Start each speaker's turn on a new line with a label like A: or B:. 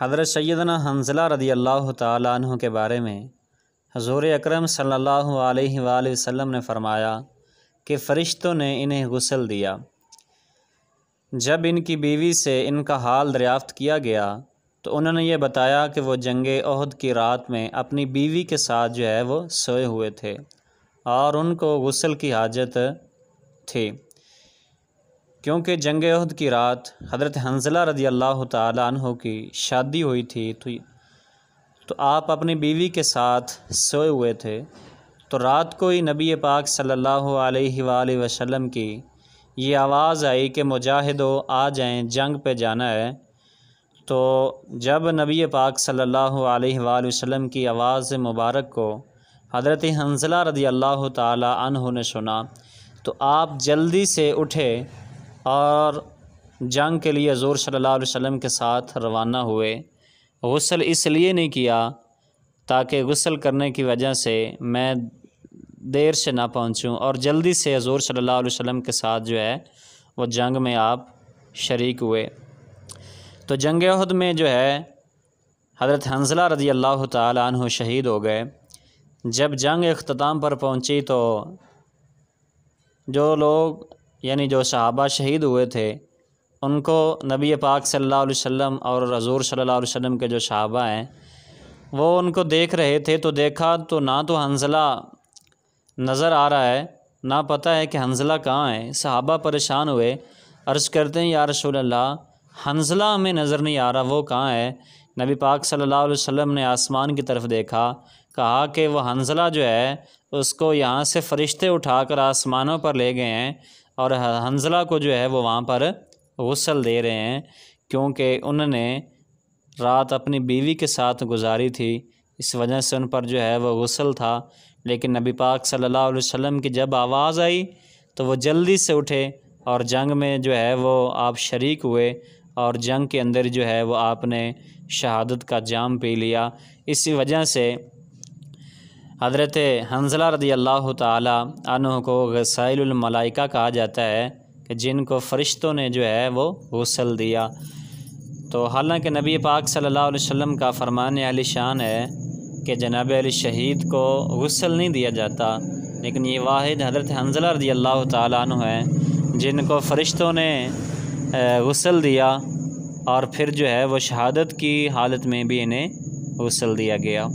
A: हज़रत सैदना हंजला रदी अल्लाह तु के बारे में हजूर अक्रम सम ने फ़रमाया कि फ़रिश्तों ने इन्हें गसल दिया जब इनकी बीवी से इनका हाल दरियाफ़त किया गया तो उन्होंने ये बताया कि वो जंग अहद की रात में अपनी बीवी के साथ जो है वो सोए हुए थे और उनको गसल की हाजत थी क्योंकि जंग अहद की रात हज़रत हंजला रदी अल्लाह तहों की शादी हुई थी तो तो आप अपनी बीवी के साथ सोए हुए थे तो रात को ही नबी पाक सल्लल्लाहु अलैहि की ये आवाज़ आई कि मुजाहिदो आ जाएं जंग पे जाना है तो जब नबी पाक सल्लल्लाहु अलैहि की आवाज़ मुबारक को हज़रत हंजला रदी अल्लाह तहों ने सुना तो आप जल्दी से उठे और जंग के लिए हजूर सल्ला वसम के साथ रवाना हुए गसल इसलिए नहीं किया ताकि गसल करने की वजह से मैं देर से ना पहुँचूँ और जल्दी से हजूर सल्ला वसम के साथ जो है वो जंग में आप शरीक हुए तो जंग अहद में जो है हज़रत हंजला रजी अल्लाह तु शहीद हो गए जब जंग अख्ताम पर पहुँची तो जो लोग यानी जो शहाबा शहीद हुए थे उनको नबी पाक सल्लल्लाहु अलैहि वसल्लम और रज़ूर सल्लल्लाहु अलैहि वसल्लम के जो शहाबा हैं वो उनको देख रहे थे तो देखा तो ना तो हंजला नज़र आ रहा है ना पता है कि हंजला कहाँ है सहाबा परेशान हुए अर्ज़ करते हैं या रसूल अल्लाह हंसला हमें नज़र नहीं आ रहा वो कहाँ है नबी पाक सल्लल्लाहु अलैहि वसल्लम ने आसमान की तरफ देखा कहा कि वह हंजला जो है उसको यहाँ से फ़रिश्ते उठाकर आसमानों पर ले गए हैं और हंजला को जो है वो वहाँ पर गसल दे रहे हैं क्योंकि उन्होंने रात अपनी बीवी के साथ गुजारी थी इस वजह से उन पर जो है वह गसल था लेकिन नबी पाक सल्लल्लाहु अलैहि वसल्लम की जब आवाज़ आई तो वो जल्दी से उठे और जंग में जो है वो आप शरीक हुए और जंग के अंदर जो है वो आपने शहादत का जाम पी लिया इसी वजह से हज़रत हंसला रदी अल्लाह तन को गसाइलमलाइका कहा जाता है कि जिनको फ़रिश्तों ने जो है वो गसल दिया तो हालांकि नबी पाक सल्लल्लाहु अलैहि वसल्लम का फरमान अली शान है कि जनाब अली शहीद को गसल नहीं दिया जाता लेकिन ये वाहिद हज़रत हंजला रदी अल्लाह तु हैं जिनको फ़रिश्तों ने गसल दिया और फिर जो है वो शहादत की हालत में भी इन्हें गसल दिया गया